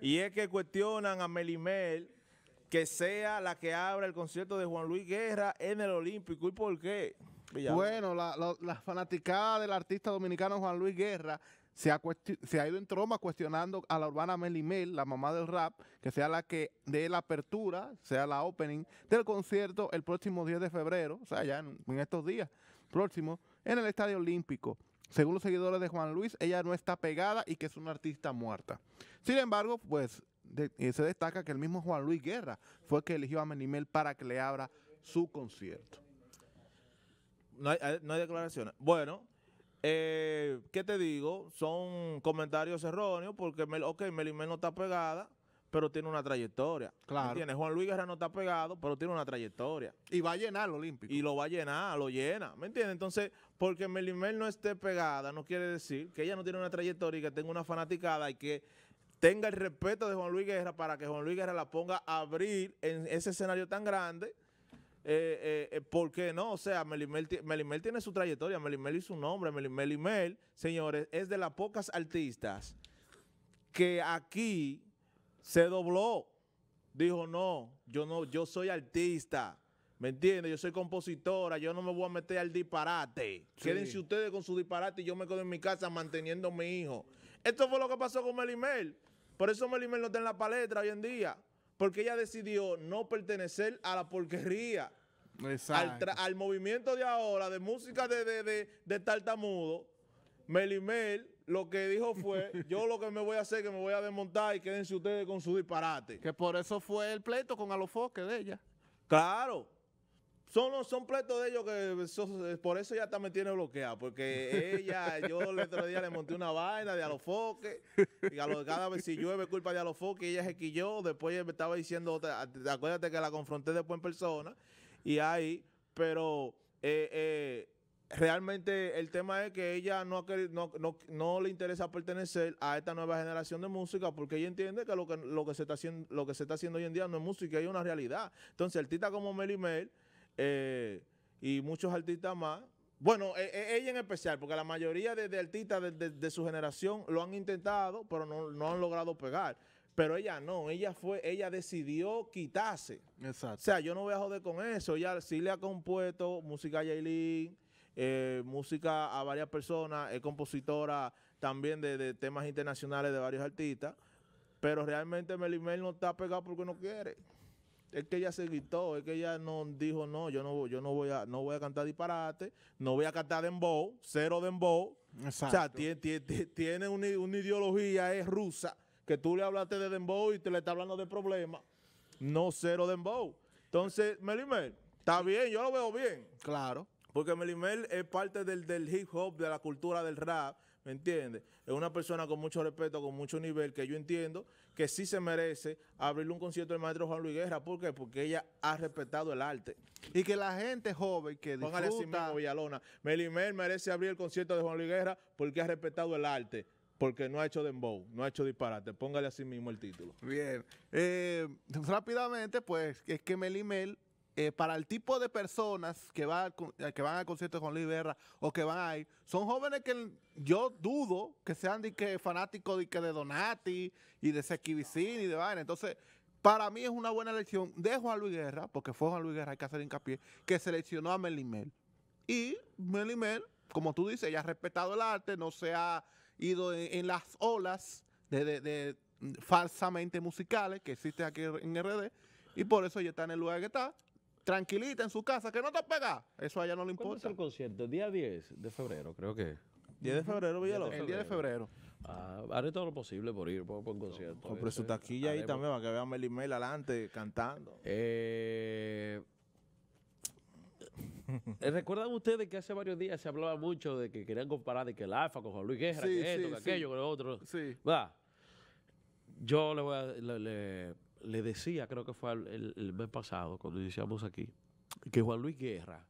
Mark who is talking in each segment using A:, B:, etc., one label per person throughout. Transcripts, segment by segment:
A: Y es que cuestionan a Melimel que sea la que abra el concierto de Juan Luis Guerra en el Olímpico. ¿Y por qué?
B: Bueno, la, fanaticada del artista dominicano Juan Luis Guerra se ha, ido en troma cuestionando a la urbana Melimel, la mamá del rap, que sea la que dé la apertura, sea la opening del concierto el próximo 10 de febrero, o sea, ya en estos días próximos, en el Estadio Olímpico. Según los seguidores de Juan Luis, ella no está pegada y que es una artista muerta. Sin embargo, pues eh, se destaca que el mismo Juan Luis Guerra fue el que eligió a Melimel para que le abra su concierto.
A: No hay, declaraciones. Bueno, eh, ¿qué te digo? Son comentarios erróneos porque, ok, Melimel no está pegada, pero tiene una trayectoria. Claro. ¿Entiendes? Juan Luis Guerra no está pegado, pero tiene una trayectoria. Y va a llenar el Olímpico. Y lo va a llenar, lo llena. ¿Me entiendes? Entonces, porque Melimel no esté pegada, no quiere decir que ella no tiene una trayectoria y que tenga una fanaticada y que tenga el respeto de Juan Luis Guerra para que Juan Luis Guerra la ponga a abrir en ese escenario tan grande. Eh, eh, eh, ¿por qué no? O sea, Melimel, tiene su trayectoria, Melimel y su nombre, Melimel, Melimel, señores, es de las pocas artistas que aquí se dobló. Dijo, no, yo no, yo soy artista. ¿Me entiendes? Yo soy compositora, yo no me voy a meter al disparate. Quédense ustedes con su disparate y yo me quedo en mi casa manteniendo a mi hijo. Esto fue lo que pasó con Melimel. Por eso Melimel no está en la palestra hoy en día. Porque ella decidió no pertenecer a la porquería. Al, al, movimiento de ahora, de música de, de, de, de tartamudo. Melimel lo que dijo fue, yo lo que me voy a hacer es que me voy a desmontar y quédense ustedes con su disparate.
B: Que por eso fue el pleito con Alofoque
A: de ella. Claro. Son, son pleitos de ellos que por eso ya también me tiene bloqueada, porque ella, yo el otro día le monté una vaina de Alofoque, y a lo, cada vez si llueve culpa de Alofoque, ella se quilló, después me estaba diciendo, otra, acuérdate que la confronté después en persona, y ahí, pero... Eh, eh, realmente el tema es que ella no, no, le interesa pertenecer a esta nueva generación de música porque ella entiende que lo que, se, está haciendo, lo que se está haciendo hoy en día no es música, es una realidad. Entonces, artistas como Melly Mel eh, y muchos artistas más, bueno, e, e, ella en especial, porque la mayoría de, artistas de, su generación lo han intentado, pero no, han logrado pegar. Pero ella no, ella fue, ella decidió quitarse. O sea, yo no voy a joder con eso. Ella sí le ha compuesto música a Yailin, eh, música a varias personas, es compositora también de, temas internacionales de varios artistas, pero realmente Melimel no está pegado porque no quiere. Es que ella se gritó, es que ella no dijo, no, yo no, yo no voy a no voy a cantar disparate, no voy a cantar dembow, cero dembow. O sea, tiene, tiene, una, ideología, es rusa, que tú le hablaste de dembow y te le está hablando de problemas. No cero dembow. Entonces, Melimel, está bien, yo lo veo bien. Claro. Porque Melimel es parte del, del hip hop, de la cultura del rap, ¿me entiendes? Es una persona con mucho respeto, con mucho nivel, que yo entiendo que sí se merece abrirle un concierto del maestro Juan Luis Guerra. ¿Por qué? Porque ella ha respetado el arte. Y que la gente joven que disfruta... Póngale así mismo, Villalona. Melimel merece abrir el concierto de Juan Luis Guerra porque ha respetado el arte. Porque no ha hecho dembow, no ha hecho disparate. Póngale así mismo el título.
B: Bien. Eh, rápidamente, pues, es que Melimel eh, para el tipo de personas que, eh, van al, que van a con Luis Guerra o que van ahí, son jóvenes que yo dudo que sean de que fanáticos de, que de Donati y de Seki y de vaina. Entonces, para mí es una buena elección de Juan Luis Guerra, porque fue Juan Luis Guerra, hay que hacer hincapié, que seleccionó a Melimel. Y Melimel, como tú dices, ella ha respetado el arte, no se ha ido en, las olas de, falsamente musicales que existen aquí en RD, y por eso ella está en el lugar que está tranquilita en su casa, que no te pega. Eso a ella no le importa. ¿Cuándo es el concierto? El día 10 de febrero, creo que. 10 de febrero, Villalobos. El 10 de febrero. Ah, haré todo lo
A: posible
C: por ir por, un concierto. Compré su taquilla ahí también
A: para que vean Melimel Mel adelante cantando.
C: Eh, ¿Recuerdan ustedes que hace varios días se hablaba mucho de que querían comparar de que el Alfa con Juan Luis Guerra, que esto, que aquello, con que lo otro? Sí. Va, Yo le voy a le decía, creo que fue el, mes pasado, cuando iniciamos aquí, que Juan Luis Guerra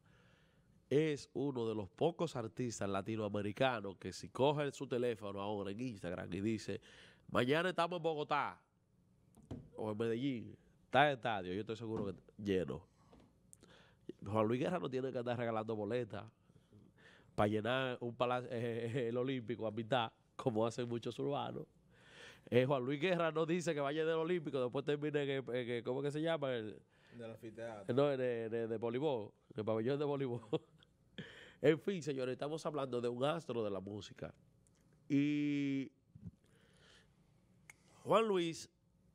C: es uno de los pocos artistas latinoamericanos que si coge su teléfono ahora en Instagram y dice, mañana estamos en Bogotá o en Medellín, está en estadio, yo estoy seguro que lleno. Juan Luis Guerra no tiene que andar regalando boletas para llenar un palacio, el Olímpico a mitad, como hacen muchos urbanos. Eh, Juan Luis Guerra no dice que vaya del Olímpico, después termina en, el, ¿cómo que se llama? El,
A: de la
C: No, en el, de, de el pabellón de voleibol. en fin, señores, estamos hablando de un astro de la música. Y Juan Luis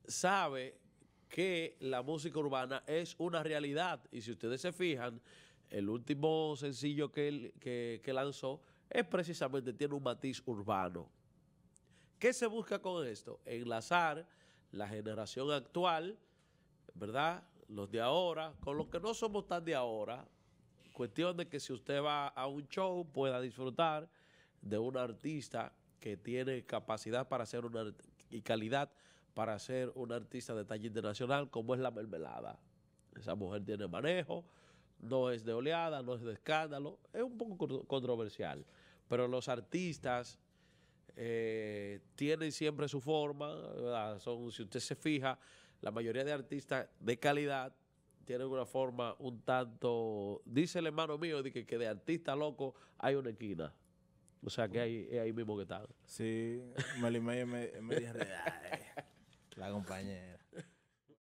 C: sabe que la música urbana es una realidad. Y si ustedes se fijan, el último sencillo que, él, que lanzó es precisamente, tiene un matiz urbano. ¿Qué se busca con esto? Enlazar la generación actual, ¿verdad? Los de ahora, con los que no somos tan de ahora. Cuestión de que si usted va a un show pueda disfrutar de un artista que tiene capacidad para ser una y calidad para ser un artista de talla internacional como es la mermelada. Esa mujer tiene manejo, no es de oleada, no es de escándalo, es un poco controversial. Pero los artistas eh, tienen siempre su forma, Son, si usted se fija, la mayoría de artistas de calidad tienen una forma un tanto, dice el hermano mío, de que, de artista loco hay una esquina. O sea que hay es ahí mismo que tal. Sí, me es me, me la compañera.